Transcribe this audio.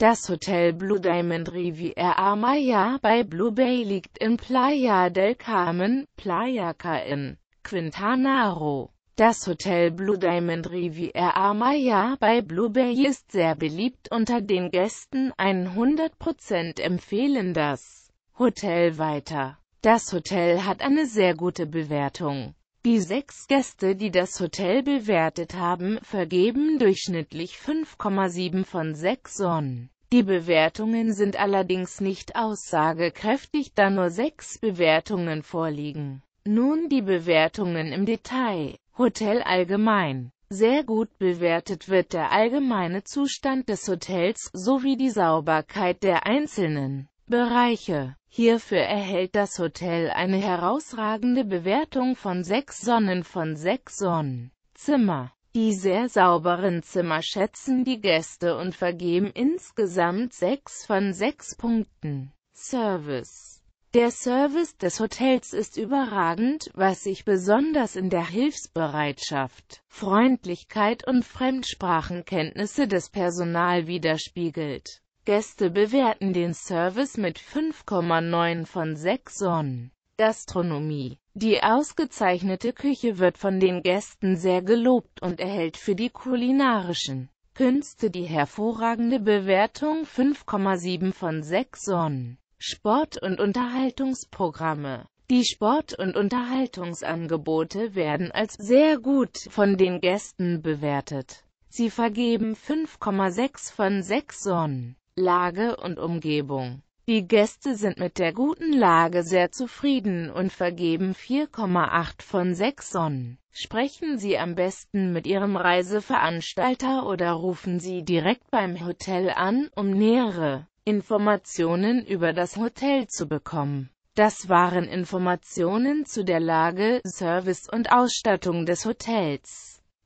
Das Hotel Blue Diamond Riviera Maya bei Blue Bay liegt in Playa del Carmen, Playa Caen, Quintana Roo. Das Hotel Blue Diamond Riviera Maya bei Blue Bay ist sehr beliebt unter den Gästen, 100% empfehlen das Hotel weiter. Das Hotel hat eine sehr gute Bewertung. Die sechs Gäste, die das Hotel bewertet haben, vergeben durchschnittlich 5,7 von 6 Sonnen. Die Bewertungen sind allerdings nicht aussagekräftig, da nur sechs Bewertungen vorliegen. Nun die Bewertungen im Detail. Hotel allgemein. Sehr gut bewertet wird der allgemeine Zustand des Hotels sowie die Sauberkeit der einzelnen Bereiche. Hierfür erhält das Hotel eine herausragende Bewertung von 6 Sonnen von 6 Sonnen. Zimmer Die sehr sauberen Zimmer schätzen die Gäste und vergeben insgesamt 6 von 6 Punkten. Service Der Service des Hotels ist überragend, was sich besonders in der Hilfsbereitschaft, Freundlichkeit und Fremdsprachenkenntnisse des Personal widerspiegelt. Gäste bewerten den Service mit 5,9 von 6 Sonnen. Gastronomie Die ausgezeichnete Küche wird von den Gästen sehr gelobt und erhält für die kulinarischen Künste die hervorragende Bewertung 5,7 von 6 Sonnen. Sport- und Unterhaltungsprogramme die Sport- und Unterhaltungsangebote werden als sehr gut von den Gästen bewertet. Sie vergeben 5,6 von 6 Sonnen. Lage und Umgebung. Die Gäste sind mit der guten Lage sehr zufrieden und vergeben 4,8 von 6 Sonnen. Sprechen Sie am besten mit Ihrem Reiseveranstalter oder rufen Sie direkt beim Hotel an, um nähere Informationen über das Hotel zu bekommen. Das waren Informationen zu der Lage, Service und Ausstattung des Hotels.